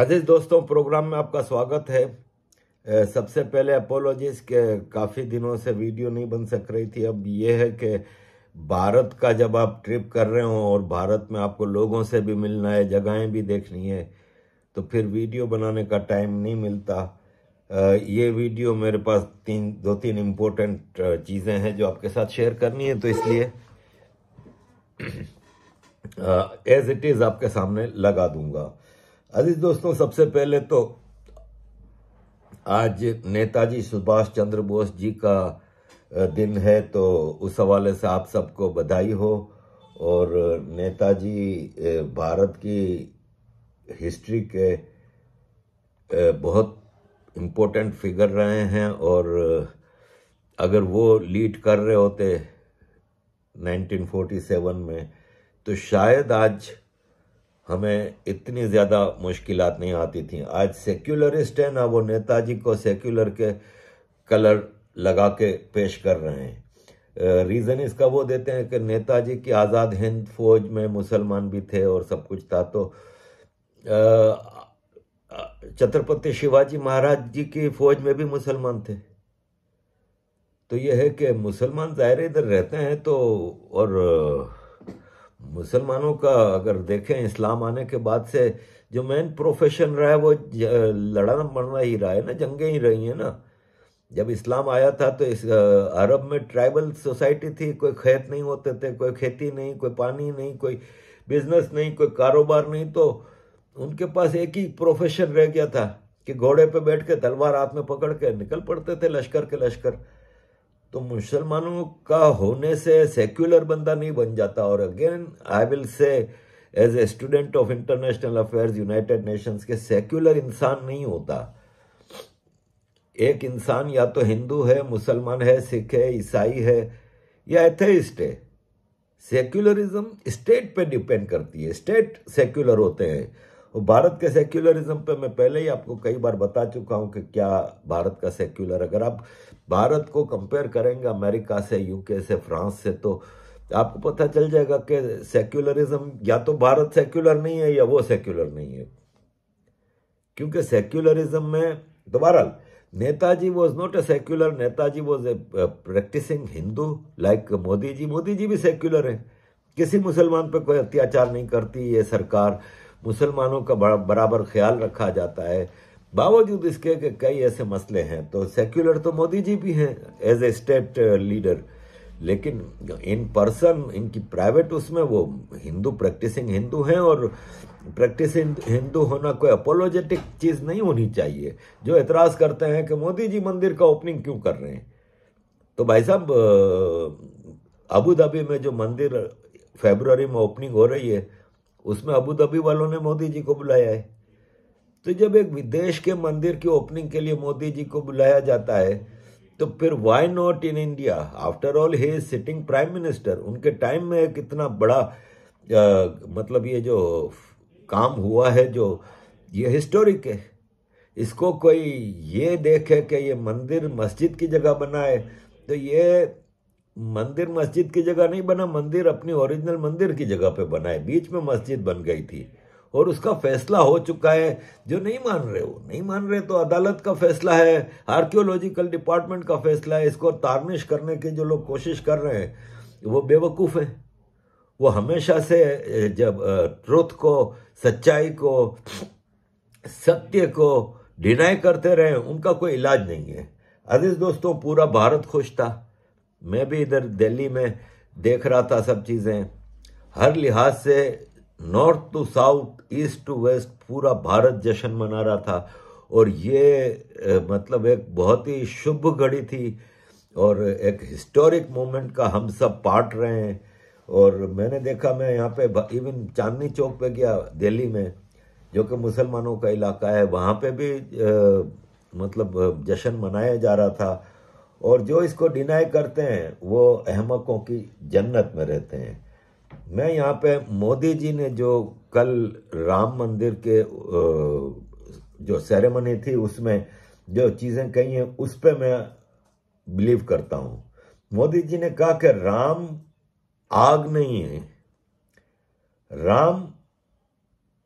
आदेश दोस्तों प्रोग्राम में आपका स्वागत है सबसे पहले अपोलॉजीज के काफ़ी दिनों से वीडियो नहीं बन सक रही थी अब ये है कि भारत का जब आप ट्रिप कर रहे हो और भारत में आपको लोगों से भी मिलना है जगहें भी देखनी है तो फिर वीडियो बनाने का टाइम नहीं मिलता ये वीडियो मेरे पास तीन दो तीन इम्पोर्टेंट चीज़ें हैं जो आपके साथ शेयर करनी है तो इसलिए एज इट इज़ आपके सामने लगा दूंगा अजीज दोस्तों सबसे पहले तो आज नेताजी सुभाष चंद्र बोस जी का दिन है तो उस हवाले से आप सबको बधाई हो और नेताजी भारत की हिस्ट्री के बहुत इम्पोर्टेंट फिगर रहे हैं और अगर वो लीड कर रहे होते 1947 में तो शायद आज हमें इतनी ज़्यादा मुश्किल नहीं आती थी आज सेक्युलरिस्ट हैं ना वो नेताजी को सेक्युलर के कलर लगा के पेश कर रहे हैं रीज़न इसका वो देते हैं कि नेताजी की आज़ाद हिंद फौज में मुसलमान भी थे और सब कुछ था तो छत्रपति शिवाजी महाराज जी की फौज में भी मुसलमान थे तो यह है कि मुसलमान ज़ाहिर इधर रहते हैं तो और मुसलमानों का अगर देखें इस्लाम आने के बाद से जो मेन प्रोफेशन रहा है वो लड़ना मरना ही रहा है ना जंगे ही रही हैं ना जब इस्लाम आया था तो इस अरब में ट्राइबल सोसाइटी थी कोई खेत नहीं होते थे कोई खेती नहीं कोई पानी नहीं कोई बिजनेस नहीं कोई कारोबार नहीं तो उनके पास एक ही प्रोफेशन रह गया था कि घोड़े पे बैठ के तलवार हाथ में पकड़ के निकल पड़ते थे लश्कर के लश्कर तो मुसलमानों का होने से सेक्युलर बंदा नहीं बन जाता और again I will say as a student of international affairs United Nations के सेक्युलर इंसान नहीं होता एक इंसान या तो हिंदू है मुसलमान है सिख है ईसाई है या एथेइस्ट है सेक्युलरिज्म स्टेट पे डिपेंड करती है स्टेट सेक्युलर होते हैं और भारत के सेक्युलरिज्म पे मैं पहले ही आपको कई बार बता चुका हूं कि क्या भारत का सेक्युलर अगर आप भारत को कंपेयर करेंगे अमेरिका से यूके से फ्रांस से तो आपको पता चल जाएगा कि सेक्युलरिज्म या तो भारत सेक्युलर नहीं है या वो सेक्युलर नहीं है क्योंकि सेक्युलरिज्म में दोबारा तो Netaji was not a secular Netaji was a practising Hindu like Modi ji Modi ji भी सेक्युलर है किसी मुसलमान पर कोई अत्याचार नहीं करती ये सरकार मुसलमानों का बराबर ख्याल रखा जाता है बावजूद इसके कि कई ऐसे मसले हैं तो सेक्युलर तो मोदी जी भी हैं एज ए स्टेट लीडर लेकिन इन पर्सन इनकी प्राइवेट उसमें वो हिंदू प्रैक्टिसिंग हिंदू हैं और प्रैक्टिसिंग हिंदू होना कोई अपोलोजेटिक चीज़ नहीं होनी चाहिए जो एतराज़ करते हैं कि मोदी जी मंदिर का ओपनिंग क्यों कर रहे हैं तो भाई साहब अबू uh, धाबी में जो मंदिर फेबररी में ओपनिंग हो रही है उसमें अबू धाबी वालों ने मोदी जी को बुलाया है तो जब एक विदेश के मंदिर की ओपनिंग के लिए मोदी जी को बुलाया जाता है तो फिर why not in India after all he is sitting prime minister उनके टाइम में कितना बड़ा आ, मतलब ये जो काम हुआ है जो ये हिस्टोरिक है इसको कोई ये देखे कि ये मंदिर मस्जिद की जगह बना है तो ये मंदिर मस्जिद की जगह नहीं बना मंदिर अपनी ओरिजिनल मंदिर की जगह पे बना है बीच में मस्जिद बन गई थी और उसका फैसला हो चुका है जो नहीं मान रहे हो नहीं मान रहे तो अदालत का फैसला है आर्कियोलॉजिकल डिपार्टमेंट का फैसला है इसको तारनिश करने की जो लोग कोशिश कर रहे हैं वो बेवकूफ़ है वो हमेशा से जब ट्रुथ को सच्चाई को सत्य को डिनाई करते रहे उनका कोई इलाज नहीं है अजीज दोस्तों पूरा भारत खुश था मैं भी इधर दिल्ली में देख रहा था सब चीज़ें हर लिहाज से north to south east to west पूरा भारत जश्न मना रहा था और ये मतलब एक बहुत ही शुभ घड़ी थी और एक हिस्टोरिक मोमेंट का हम सब पार्ट रहे हैं और मैंने देखा मैं यहाँ पे इवन चांदनी चौक पे गया दिल्ली में जो कि मुसलमानों का इलाका है वहाँ पे भी आ, मतलब जश्न मनाया जा रहा था और जो इसको डिनाई करते हैं वो अहमकों की जन्नत में रहते हैं मैं यहाँ पे मोदी जी ने जो कल राम मंदिर के जो सेरेमनी थी उसमें जो चीज़ें कही हैं उस पर मैं बिलीव करता हूं मोदी जी ने कहा कि राम आग नहीं है राम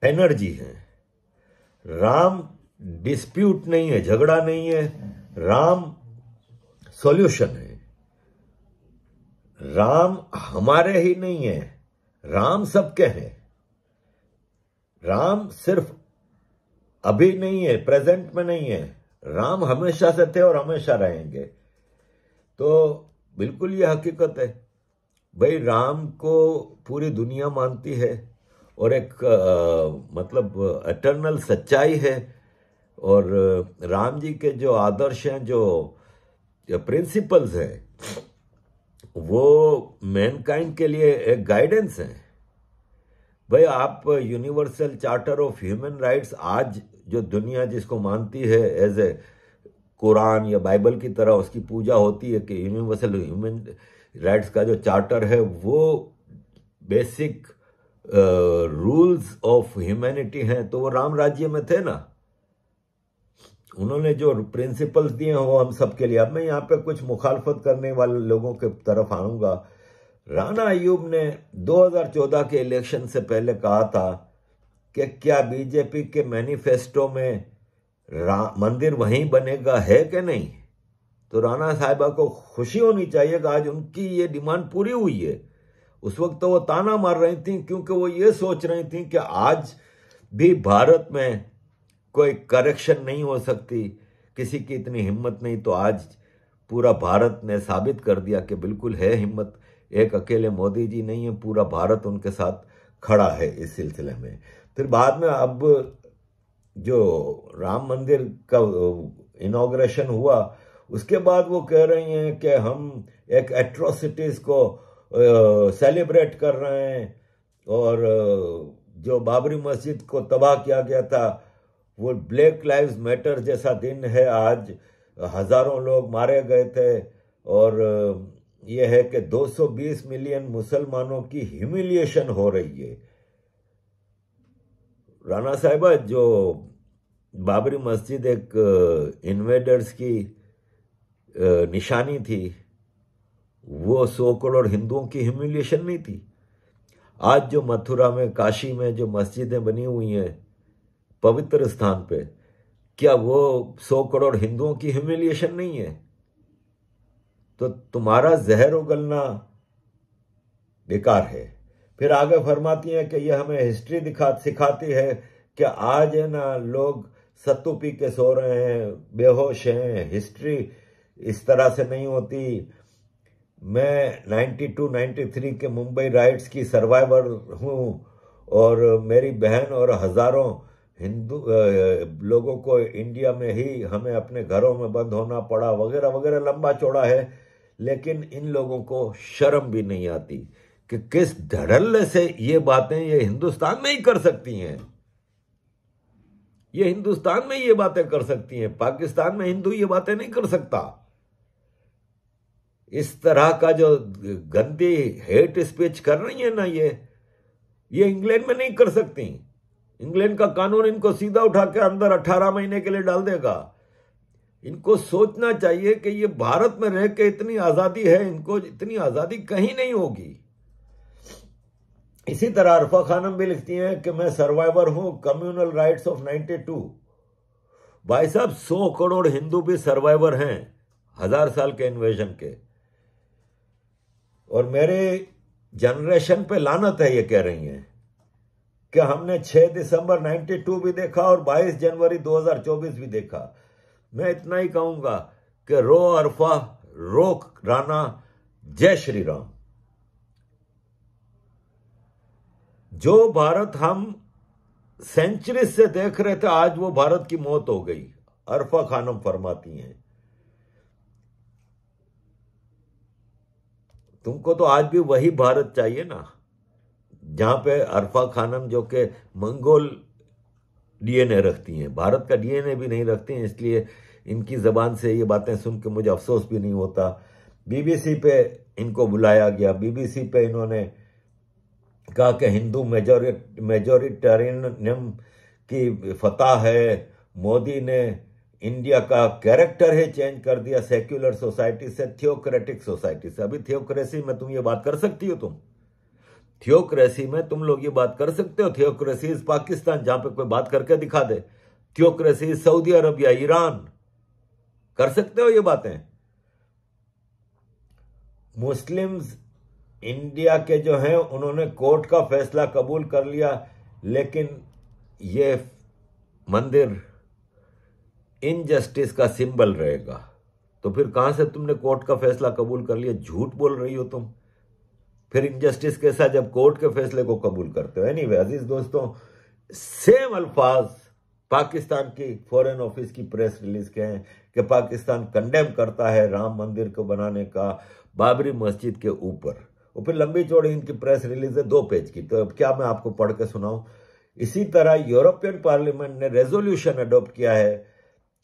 एनर्जी है राम डिस्प्यूट नहीं है झगड़ा नहीं है राम सॉल्यूशन है राम हमारे ही नहीं है राम सबके हैं राम सिर्फ अभी नहीं है प्रेजेंट में नहीं है राम हमेशा से थे और हमेशा रहेंगे तो बिल्कुल ये हकीकत है भाई राम को पूरी दुनिया मानती है और एक आ, मतलब अटर्नल सच्चाई है और राम जी के जो आदर्श हैं जो प्रिंसिपल्स हैं वो मैनकाइंड के लिए एक गाइडेंस है भाई आप universal charter of human rights आज जो दुनिया जिसको मानती है एज ए कुरान या बाइबल की तरह उसकी पूजा होती है कि यूनिवर्सल ह्यूमन राइट्स का जो चार्टर है वो बेसिक रूल्स ऑफ ह्यूमैनिटी हैं तो वो राम राज्य में थे ना उन्होंने जो प्रिंसिपल्स दिए हैं वो हम सबके लिए अब मैं यहाँ पे कुछ मुखालफत करने वाले लोगों के तरफ आऊँगा राणा अयूब ने 2014 के इलेक्शन से पहले कहा था कि क्या बीजेपी के मैनिफेस्टो में मंदिर वहीं बनेगा है कि नहीं तो राणा साहिबा को खुशी होनी चाहिए कि आज उनकी ये डिमांड पूरी हुई है उस वक्त तो वो ताना मार रही थी क्योंकि वो ये सोच रही थी कि आज भी भारत में कोई करेक्शन नहीं हो सकती किसी की इतनी हिम्मत नहीं तो आज पूरा भारत ने साबित कर दिया कि बिल्कुल है हिम्मत एक अकेले मोदी जी नहीं है पूरा भारत उनके साथ खड़ा है इस सिलसिले में फिर बाद में अब जो राम मंदिर का इनाग्रेशन हुआ उसके बाद वो कह रही हैं कि हम एक एट्रोसिटीज़ को सेलिब्रेट कर रहे हैं और जो बाबरी मस्जिद को तबाह किया गया था वो ब्लैक लाइव्स मैटर जैसा दिन है आज हज़ारों लोग मारे गए थे और यह है कि 220 मिलियन मुसलमानों की ह्यूमिलिएशन हो रही है राना साहिबा जो बाबरी मस्जिद एक इन्वेडर्स की निशानी थी वो सौ करोड़ हिंदुओं की ह्यूमिलिएशन नहीं थी आज जो मथुरा में काशी में जो मस्जिदें बनी हुई हैं पवित्र स्थान पे क्या वो सौ करोड़ हिंदुओं की ह्यूमिलिएशन नहीं है तो तुम्हारा जहर उगलना बेकार है फिर आगे फरमाती है कि यह हमें हिस्ट्री दिखा सिखाती है कि आज है ना लोग सत्तू पी के सो रहे हैं बेहोश हैं हिस्ट्री इस तरह से नहीं होती मैं 92 93 के मुंबई राइट्स की सर्वाइवर हूँ और मेरी बहन और हज़ारों हिंदू लोगों को इंडिया में ही हमें अपने घरों में बंद होना पड़ा वगैरह वगैरह लंबा चौड़ा है लेकिन इन लोगों को शर्म भी नहीं आती कि किस धड़ल्ले से ये बातें ये हिंदुस्तान में ही कर सकती हैं ये हिंदुस्तान में ये बातें कर सकती हैं पाकिस्तान में हिंदू ये बातें नहीं कर सकता इस तरह का जो गंदी हेट स्पीच कर रही है ना ये ये इंग्लैंड में नहीं कर सकती इंग्लैंड का कानून इनको सीधा उठा के अंदर 18 महीने के लिए डाल देगा इनको सोचना चाहिए कि ये भारत में रह के इतनी आजादी है इनको इतनी आजादी कहीं नहीं होगी इसी तरह अरफा खानम भी लिखती हैं कि मैं सर्वाइवर हूं कम्युनल राइट्स ऑफ 92 भाई साहब सौ करोड़ हिंदू भी सर्वाइवर हैं हजार साल के इन्वेजन के और मेरे जनरेशन पे लानत है ये कह रही हैं कि हमने 6 दिसंबर 92 भी देखा और 22 जनवरी 2024 भी देखा मैं इतना ही कहूंगा कि रो अरफा रोक राना जय श्री राम जो भारत हम सेंचुरी से देख रहे थे आज वो भारत की मौत हो गई अरफा खानम फरमाती हैं तुमको तो आज भी वही भारत चाहिए ना जहाँ पे अरफा खानम जो कि मंगोल डीएनए रखती हैं भारत का डीएनए भी नहीं रखती हैं इसलिए इनकी ज़बान से ये बातें सुन के मुझे अफसोस भी नहीं होता बीबीसी पे इनको बुलाया गया बीबीसी पे इन्होंने कहा कि हिंदू मेजोरिट मेजोरिटेरियनियम की फतह है मोदी ने इंडिया का कैरेक्टर है चेंज कर दिया सेक्युलर सोसाइटी से थियोक्रेटिक सोसाइटी से अभी थियोक्रेसी में तुम ये बात कर सकती हो तुम थियोक्रेसी में तुम लोग ये बात कर सकते हो थियोक्रेसी इज पाकिस्तान जहां पे कोई बात करके दिखा दे थियोक्रेसी सऊदी अरब या ईरान कर सकते हो ये बातें मुस्लिम्स इंडिया के जो हैं उन्होंने कोर्ट का फैसला कबूल कर लिया लेकिन ये मंदिर इनजस्टिस का सिंबल रहेगा तो फिर कहां से तुमने कोर्ट का फैसला कबूल कर लिया झूठ बोल रही हो तुम फिर इनजस्टिस के साथ जब कोर्ट के फैसले को कबूल करते हो एनी anyway, अजीज दोस्तों सेम अल्फाज पाकिस्तान की फॉरेन ऑफिस की प्रेस रिलीज के हैं कि पाकिस्तान कंडेम करता है राम मंदिर को बनाने का बाबरी मस्जिद के ऊपर और फिर लंबी चौड़ी इनकी प्रेस रिलीज है दो पेज की तो अब क्या मैं आपको पढ़ के सुनाऊं इसी तरह यूरोपियन पार्लियामेंट ने रेजोल्यूशन अडॉप्ट किया है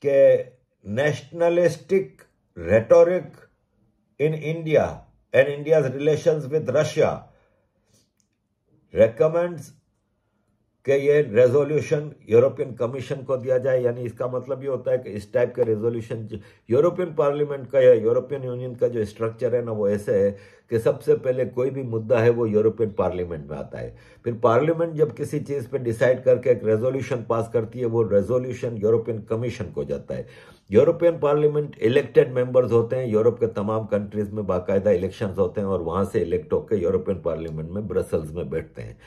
कि nationalistic rhetoric in India and India's relations with Russia recommends कि ये रेजोल्यूशन यूरोपियन कमीशन को दिया जाए यानी इसका मतलब ये होता है कि इस टाइप के रेजोल्यूशन यूरोपियन पार्लियामेंट का या यूरोपियन यूनियन का जो स्ट्रक्चर है ना वो ऐसे है कि सबसे पहले कोई भी मुद्दा है वो यूरोपियन पार्लियामेंट में आता है फिर पार्लियामेंट जब किसी चीज़ पे डिसाइड करके एक रेजोल्यूशन पास करती है वो रेजोल्यूशन यूरोपियन कमीशन को जाता है यूरोपियन पार्लियामेंट इलेक्टेड मेंबर्स होते हैं यूरोप के तमाम कंट्रीज में बाकायदा इलेक्शंस होते हैं और वहाँ से इलेक्ट होकर यूरोपियन पार्लियामेंट में ब्रसल्स में बैठते हैं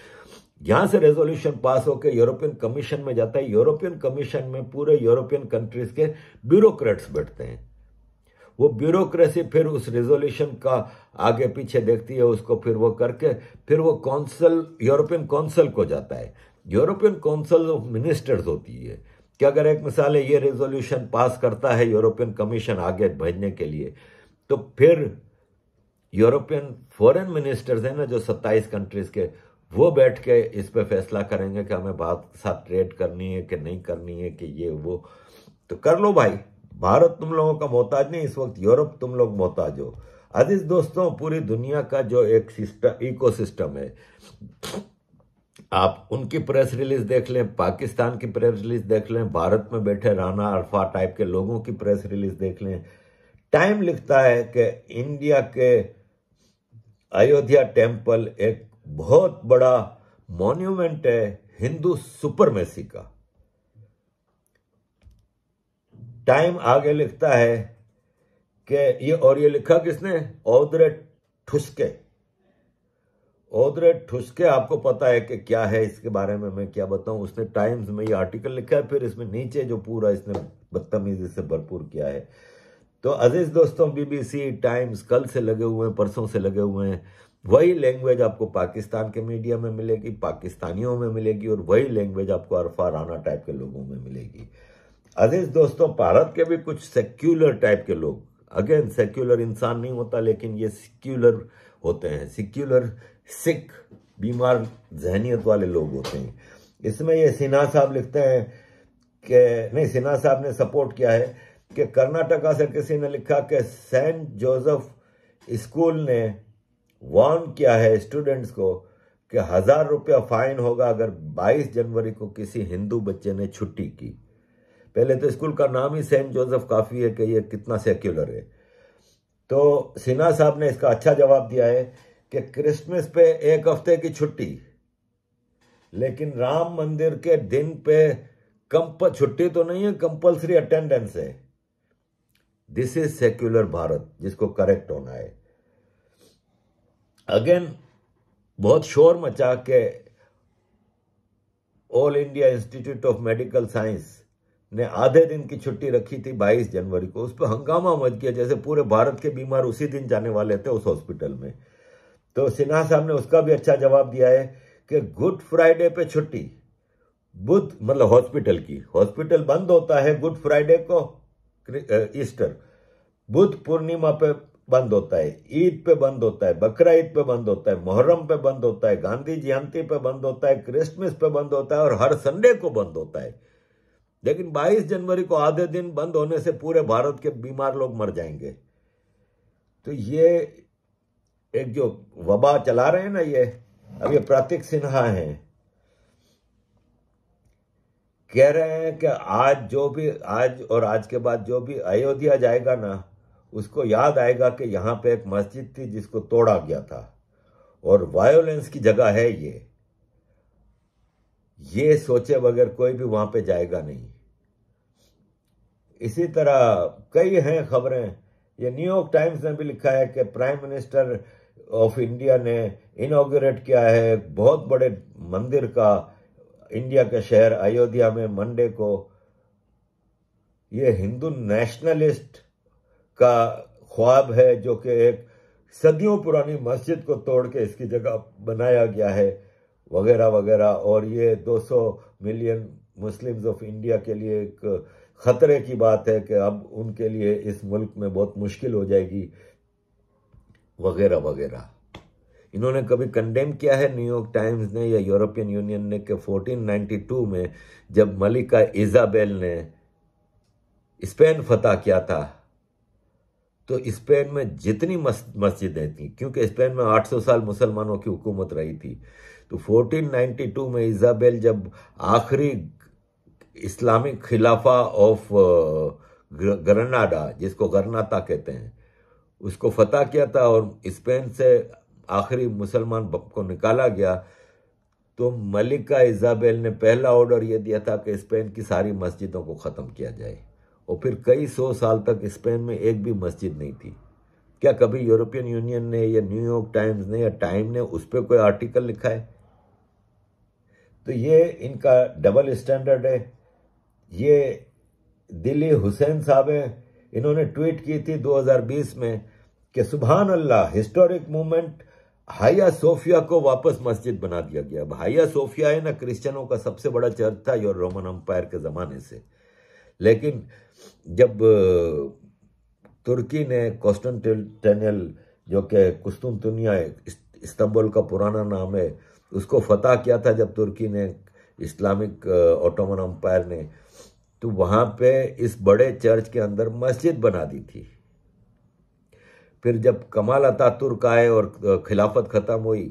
यहां से रेजोल्यूशन पास होकर यूरोपियन कमीशन में जाता है यूरोपियन कमीशन में पूरे यूरोपियन कंट्रीज के ब्यूरोक्रेट्स बैठते हैं वो ब्यूरोक्रेसी फिर उस रेजोल्यूशन का आगे पीछे देखती है उसको फिर वो करके फिर वो कौंसल यूरोपियन काउंसिल को जाता है यूरोपियन काउंसिल ऑफ मिनिस्टर्स होती है कि अगर एक मिसाल है ये रेजोल्यूशन पास करता है यूरोपियन कमीशन आगे भेजने के लिए तो फिर यूरोपियन फॉरेन मिनिस्टर्स हैं ना जो 27 कंट्रीज के वो बैठ के इस पे फैसला करेंगे कि हमें भारत के साथ ट्रेड करनी है कि नहीं करनी है कि ये वो तो कर लो भाई भारत तुम लोगों का मोहताज नहीं इस वक्त यूरोप तुम लोग मोहताज हो अजीज दोस्तों पूरी दुनिया का जो एक सिस्टम इकोसिस्टम है आप उनकी प्रेस रिलीज देख लें पाकिस्तान की प्रेस रिलीज देख लें भारत में बैठे राणा अल्फा टाइप के लोगों की प्रेस रिलीज देख लें टाइम लिखता है कि इंडिया के अयोध्या टेम्पल एक बहुत बड़ा मॉन्यूमेंट है हिंदू सुपरमेसी का टाइम आगे लिखता है कि ये और ये लिखा किसने औदरे ठुसके औदरे ठुसके आपको पता है कि क्या है इसके बारे में मैं क्या बताऊं उसने टाइम्स में ये आर्टिकल लिखा है फिर इसमें नीचे जो पूरा इसने बदतमीजी से भरपूर किया है तो अजीज दोस्तों बीबीसी टाइम्स कल से लगे हुए हैं परसों से लगे हुए हैं वही लैंग्वेज आपको पाकिस्तान के मीडिया में मिलेगी पाकिस्तानियों में मिलेगी और वही लैंग्वेज आपको अरफा राना टाइप के लोगों में मिलेगी अजीज दोस्तों भारत के भी कुछ सेक्युलर टाइप के लोग अगेन सेक्युलर इंसान नहीं होता लेकिन ये सिक्युलर होते हैं सिक्युलर सिख बीमार जहनीत वाले लोग होते हैं इसमें ये सिन्हा साहब लिखते हैं कि नहीं सिन्हा साहब ने सपोर्ट किया है कि कर्नाटका से किसी ने लिखा कि सेंट जोसेफ स्कूल ने वार्न किया है स्टूडेंट्स को कि हज़ार रुपया फाइन होगा अगर 22 जनवरी को किसी हिंदू बच्चे ने छुट्टी की पहले तो स्कूल का नाम ही सेंट जोसेफ काफ़ी है कि ये कितना सेक्युलर है तो सिन्हा साहब ने इसका अच्छा जवाब दिया है कि क्रिसमस पे एक हफ्ते की छुट्टी लेकिन राम मंदिर के दिन पे कंप छुट्टी तो नहीं है कंपलसरी अटेंडेंस है दिस इज सेक्युलर भारत जिसको करेक्ट होना है अगेन बहुत शोर मचा के All India Institute of Medical Science ने आधे दिन की छुट्टी रखी थी 22 जनवरी को उस पर हंगामा मच गया जैसे पूरे भारत के बीमार उसी दिन जाने वाले थे उस हॉस्पिटल में तो सिन्हा साहब ने उसका भी अच्छा जवाब दिया है कि गुड फ्राइडे पे छुट्टी बुध मतलब हॉस्पिटल की हॉस्पिटल बंद होता है गुड फ्राइडे को ईस्टर बुद्ध पूर्णिमा पे बंद होता है ईद पे बंद होता है बकरा ईद पे बंद होता है मोहर्रम पे बंद होता है गांधी जयंती पे बंद होता है क्रिसमस पे बंद होता है और हर संडे को बंद होता है लेकिन 22 जनवरी को आधे दिन बंद होने से पूरे भारत के बीमार लोग मर जाएंगे तो ये एक जो वबा चला रहे हैं ना ये अब ये प्रतीक सिन्हा हैं कह रहे हैं कि आज जो भी आज और आज के बाद जो भी अयोध्या जाएगा ना उसको याद आएगा कि यहाँ पे एक मस्जिद थी जिसको तोड़ा गया था और वायोलेंस की जगह है ये ये सोचे बगैर कोई भी वहां पे जाएगा नहीं इसी तरह कई हैं खबरें ये न्यूयॉर्क टाइम्स ने भी लिखा है कि प्राइम मिनिस्टर ऑफ इंडिया ने इनोग्रेट किया है बहुत बड़े मंदिर का इंडिया के शहर अयोध्या में मंडे को ये हिंदू नेशनलिस्ट का ख्वाब है जो कि एक सदियों पुरानी मस्जिद को तोड़ के इसकी जगह बनाया गया है वगैरह वगैरह और ये 200 मिलियन मुस्लिम्स ऑफ इंडिया के लिए एक खतरे की बात है कि अब उनके लिए इस मुल्क में बहुत मुश्किल हो जाएगी वगैरह वगैरह इन्होंने कभी कंडेम किया है न्यूयॉर्क टाइम्स ने या यूरोपियन यूनियन ने कि 1492 में जब मलिका इजाबेल ने स्पेन फतह किया था तो स्पेन में जितनी मस्जिदें थी क्योंकि स्पेन में 800 साल मुसलमानों की हुकूमत रही थी तो 1492 में इजाबेल जब आखिरी इस्लामिक खिलाफा ऑफ गर्नाडा जिसको गर्नाता कहते हैं उसको फतह किया था और स्पेन से आखिरी मुसलमान बप को निकाला गया तो मलिका इजाबेल ने पहला ऑर्डर यह दिया था कि स्पेन की सारी मस्जिदों को ख़त्म किया जाए और फिर कई सौ साल तक स्पेन में एक भी मस्जिद नहीं थी क्या कभी यूरोपियन यूनियन ने या न्यूयॉर्क टाइम्स ने या टाइम ने उस पर कोई आर्टिकल लिखा है तो ये इनका डबल स्टैंडर्ड है ये दिल्ली हुसैन साहब हैं इन्होंने ट्वीट की थी 2020 में कि सुबहान अल्लाह हिस्टोरिक मूवमेंट हाया सोफिया को वापस मस्जिद बना दिया गया अब हाया सोफिया है ना क्रिश्चियनों का सबसे बड़ा चर्च था यो रोमन अम्पायर के ज़माने से लेकिन जब तुर्की ने कॉन्स्टेंटिनल जो कि कुस्तुनतुनिया इस्तंबुल का पुराना नाम है उसको फतह किया था जब तुर्की ने इस्लामिक ऑटोमन अम्पायर ने तो वहाँ पे इस बड़े चर्च के अंदर मस्जिद बना दी थी फिर जब कमाल अतातुर्क आए और खिलाफत ख़त्म हुई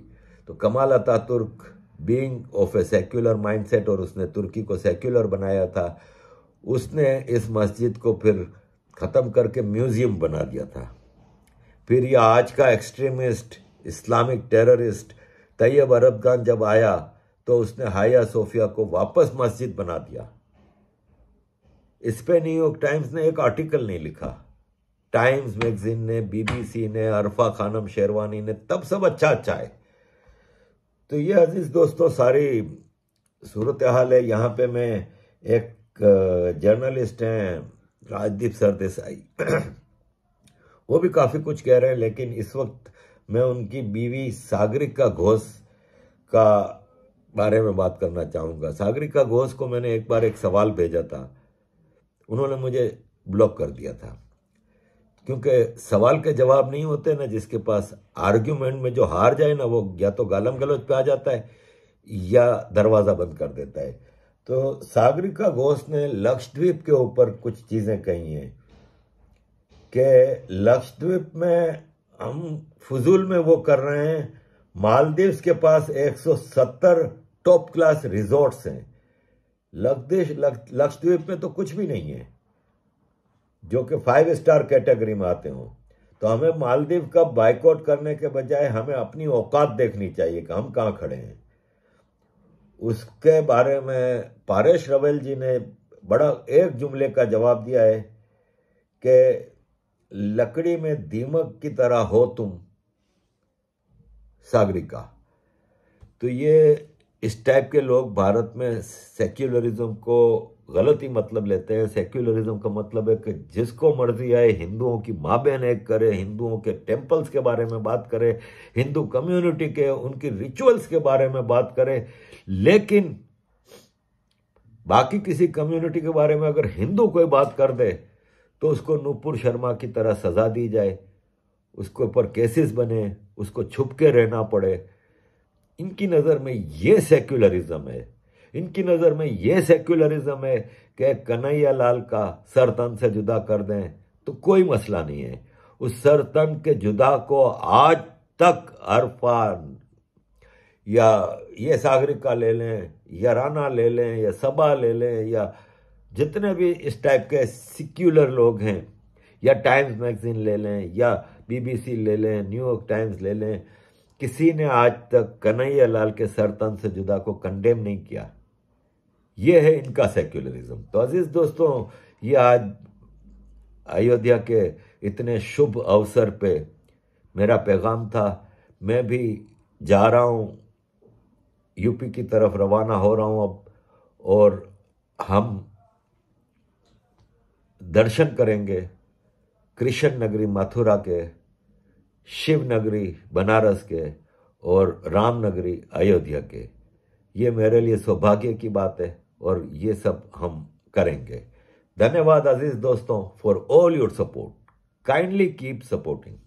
तो Kemal Ataturk being of a secular mindset और उसने तुर्की को सेक्युलर बनाया था उसने इस मस्जिद को फिर ख़त्म करके म्यूज़ियम बना दिया था फिर यह आज का extremist Islamic terrorist Tayyip Erdogan जब आया तो उसने हाया सोफिया को वापस मस्जिद बना दिया इस पर न्यूयॉर्क टाइम्स ने एक आर्टिकल नहीं लिखा टाइम्स मैगजीन ने बीबीसी ने अरफा खानम शेरवानी ने तब सब अच्छा अच्छा है तो ये अजीज़ दोस्तों सारी सूरत हाल है यहाँ पे मैं एक जर्नलिस्ट हैं राजदीप सरदेसाई वो भी काफ़ी कुछ कह रहे हैं लेकिन इस वक्त मैं उनकी बीवी सागरिका घोष का बारे में बात करना चाहूँगा सागरिका घोष को मैंने एक बार एक सवाल भेजा था उन्होंने मुझे ब्लॉक कर दिया था क्योंकि सवाल के जवाब नहीं होते ना जिसके पास आर्ग्यूमेंट में जो हार जाए ना वो या तो गालम गलोच पे आ जाता है या दरवाज़ा बंद कर देता है तो सागरिका घोष ने लक्षद्वीप के ऊपर कुछ चीज़ें कही हैं कि लक्षद्वीप में हम फजूल में वो कर रहे हैं मालदीव्स के पास 170 टॉप क्लास रिजॉर्ट्स हैं लक्षद्वीप में तो कुछ भी नहीं है जो कि फाइव स्टार कैटेगरी में आते हों तो हमें मालदीव का बाइकआउट करने के बजाय हमें अपनी औकात देखनी चाहिए कि हम कहाँ खड़े हैं उसके बारे में पारेश रवेल जी ने बड़ा एक जुमले का जवाब दिया है कि लकड़ी में दीमक की तरह हो तुम सागरिका तो ये इस टाइप के लोग भारत में सेक्युलरिज्म को गलत ही मतलब लेते हैं सेक्युलरिज्म का मतलब है कि जिसको मर्जी आए हिंदुओं की माँ बहन एक करे हिंदुओं के टेम्पल्स के बारे में बात करे हिंदू कम्युनिटी के उनकी रिचुअल्स के बारे में बात करे लेकिन बाकी किसी कम्युनिटी के बारे में अगर हिंदू कोई बात कर दे तो उसको नूपुर शर्मा की तरह सजा दी जाए उसके ऊपर केसेस बने उसको छुप के रहना पड़े इनकी नज़र में ये सेक्युलरिज्म है इनकी नज़र में ये सेक्युलरिज्म है कि कन्हैया लाल का सरतन से जुदा कर दें तो कोई मसला नहीं है उस सरतन के जुदा को आज तक अरफान या ये सागरिका ले लें या राना ले लें या सबा ले लें या जितने भी इस टाइप के सिक्युलर लोग हैं या टाइम्स मैगजीन ले लें या बीबीसी ले लें न्यूयॉर्क टाइम्स ले लें किसी ने आज तक कन्हैया लाल के सरतन से जुदा को कंडेम नहीं किया ये है इनका सेक्युलरिज्म तो अजीज दोस्तों ये आज अयोध्या के इतने शुभ अवसर पे मेरा पैगाम था मैं भी जा रहा हूँ यूपी की तरफ रवाना हो रहा हूँ अब और हम दर्शन करेंगे कृष्ण नगरी मथुरा के शिव नगरी बनारस के और राम नगरी अयोध्या के ये मेरे लिए सौभाग्य की बात है और ये सब हम करेंगे धन्यवाद अजीज दोस्तों for all your support kindly keep supporting